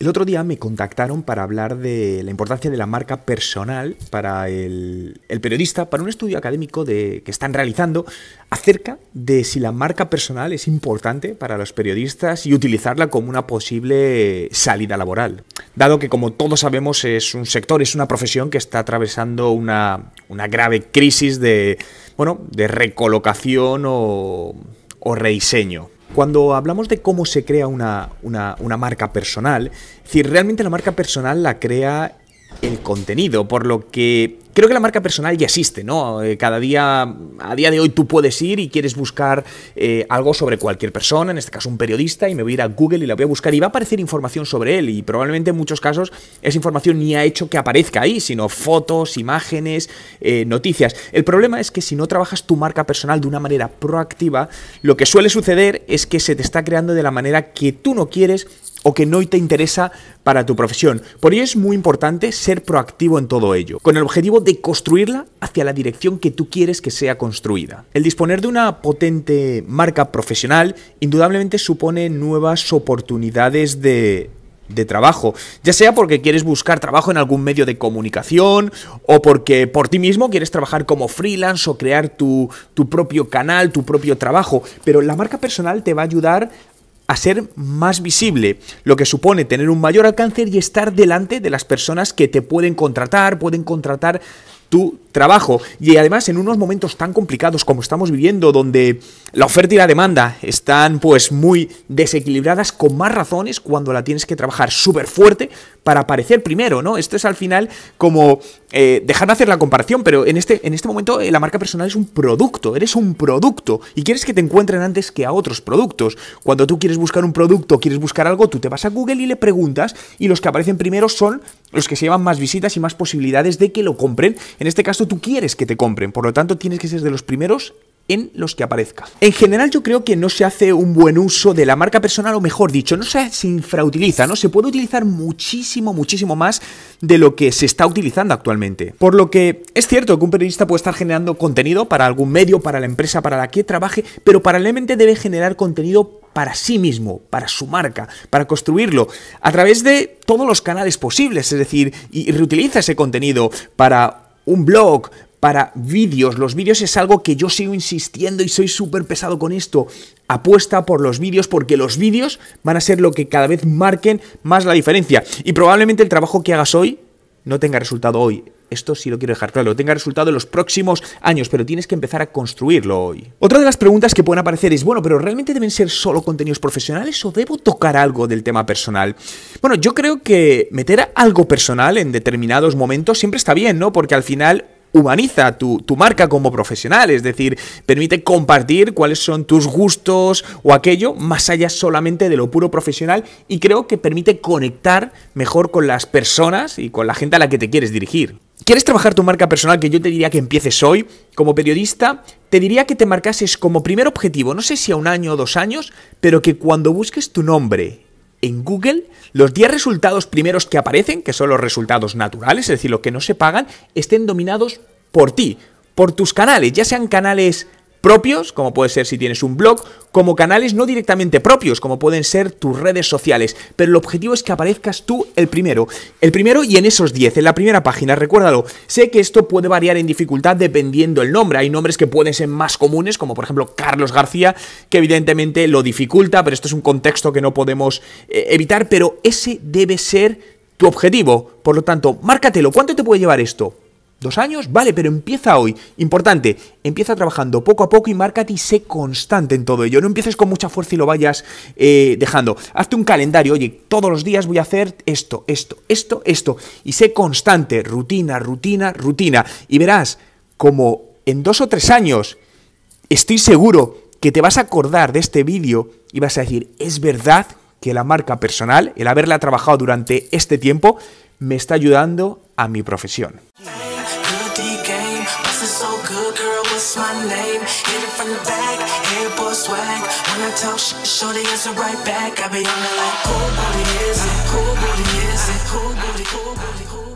El otro día me contactaron para hablar de la importancia de la marca personal para el, periodista, para un estudio académico de, que están realizando acerca de si la marca personal es importante para los periodistas y utilizarla como una posible salida laboral. Dado que, como todos sabemos, es un sector, es una profesión que está atravesando una, grave crisis de, bueno, de recolocación o, o rediseño. Cuando hablamos de cómo se crea una, marca personal, es decir, realmente la marca personal la crea el contenido, por lo que creo que la marca personal ya existe, ¿no? Eh, cada día, a día de hoy tú puedes ir y quieres buscar eh, algo sobre cualquier persona, en este caso un periodista, y me voy a ir a Google y la voy a buscar y va a aparecer información sobre él y probablemente en muchos casos esa información ni ha hecho que aparezca ahí, sino fotos, imágenes, eh, noticias. El problema es que si no trabajas tu marca personal de una manera proactiva, lo que suele suceder es que se te está creando de la manera que tú no quieres o que no te interesa para tu profesión. Por ello es muy importante ser proactivo en todo ello, con el objetivo de de construirla hacia la dirección que tú quieres que sea construida. El disponer de una potente marca profesional indudablemente supone nuevas oportunidades de trabajo, ya sea porque quieres buscar trabajo en algún medio de comunicación o porque por ti mismo quieres trabajar como freelance o crear tu, tu propio canal, tu propio trabajo, pero la marca personal te va a ayudar a ser más visible, lo que supone tener un mayor alcance y estar delante de las personas que te pueden contratar, pueden contratar tu trabajo. Y además en unos momentos tan complicados como estamos viviendo, donde la oferta y la demanda están pues muy desequilibradas con más razones cuando la tienes que trabajar súper fuerte para aparecer primero, ¿no? Esto es al final como eh, dejar de hacer la comparación, pero en este, en este momento eh, la marca personal es un producto, eres un producto y quieres que te encuentren antes que a otros productos. Cuando tú quieres buscar un producto, quieres buscar algo, tú te vas a Google y le preguntas y los que aparecen primero son los que se llevan más visitas y más posibilidades de que lo compren. En este caso tú quieres que te compren, por lo tanto tienes que ser de los primeros en los que aparezca. En general yo creo que no se hace un buen uso de la marca personal o mejor dicho, no se, infrautiliza, ¿no? Se puede utilizar muchísimo, muchísimo más de lo que se está utilizando actualmente. Por lo que es cierto que un periodista puede estar generando contenido para algún medio, para la empresa para la que trabaje, pero paralelamente debe generar contenido para sí mismo, para su marca, para construirlo a través de todos los canales posibles, es decir, y reutiliza ese contenido para un blog, para vídeos. Los vídeos es algo que yo sigo insistiendo y soy súper pesado con esto. Apuesta por los vídeos porque los vídeos van a ser lo que cada vez marquen más la diferencia. Y probablemente el trabajo que hagas hoy no tenga resultado hoy. Esto sí lo quiero dejar claro, tenga resultado en los próximos años, pero tienes que empezar a construirlo hoy. Otra de las preguntas que pueden aparecer es, bueno, pero ¿realmente deben ser solo contenidos profesionales o debo tocar algo del tema personal? Bueno, yo creo que meter algo personal en determinados momentos siempre está bien, ¿no? Porque al final humaniza tu, marca como profesional, es decir, permite compartir cuáles son tus gustos o aquello más allá solamente de lo puro profesional y creo que permite conectar mejor con las personas y con la gente a la que te quieres dirigir. ¿Quieres trabajar tu marca personal que yo te diría que empieces hoy? Como periodista, te diría que te marcases como primer objetivo, no sé si a un año o dos años, pero que cuando busques tu nombre en Google, los 10 resultados primeros que aparecen, que son los resultados naturales, es decir, los que no se pagan, estén dominados por ti, por tus canales, ya sean canales propios, como puede ser si tienes un blog, como canales no directamente propios, como pueden ser tus redes sociales, pero el objetivo es que aparezcas tú el primero, el primero y en esos 10, en la primera página, recuérdalo, sé que esto puede variar en dificultad dependiendo el nombre, hay nombres que pueden ser más comunes, como por ejemplo Carlos García, que evidentemente lo dificulta, pero esto es un contexto que no podemos eh, evitar, pero ese debe ser tu objetivo, por lo tanto, márcatelo, ¿cuánto te puede llevar esto? ¿Dos años? Vale, pero empieza hoy. Importante, empieza trabajando poco a poco y márcate y sé constante en todo ello. No empieces con mucha fuerza y lo vayas eh, dejando. Hazte un calendario, oye, todos los días voy a hacer esto, esto, esto, esto. Y sé constante, rutina, rutina, rutina. Y verás como en dos o tres años, estoy seguro que te vas a acordar de este vídeo y vas a decir, es verdad que la marca personal, el haberla trabajado durante este tiempo, me está ayudando a mi profesión. Good girl, what's my name? Hit it from the back, hair boy swag. When I talk sh- shorty, answer right back. I be on it like, who booty is it? Who booty is it? Who booty, who booty, who booty?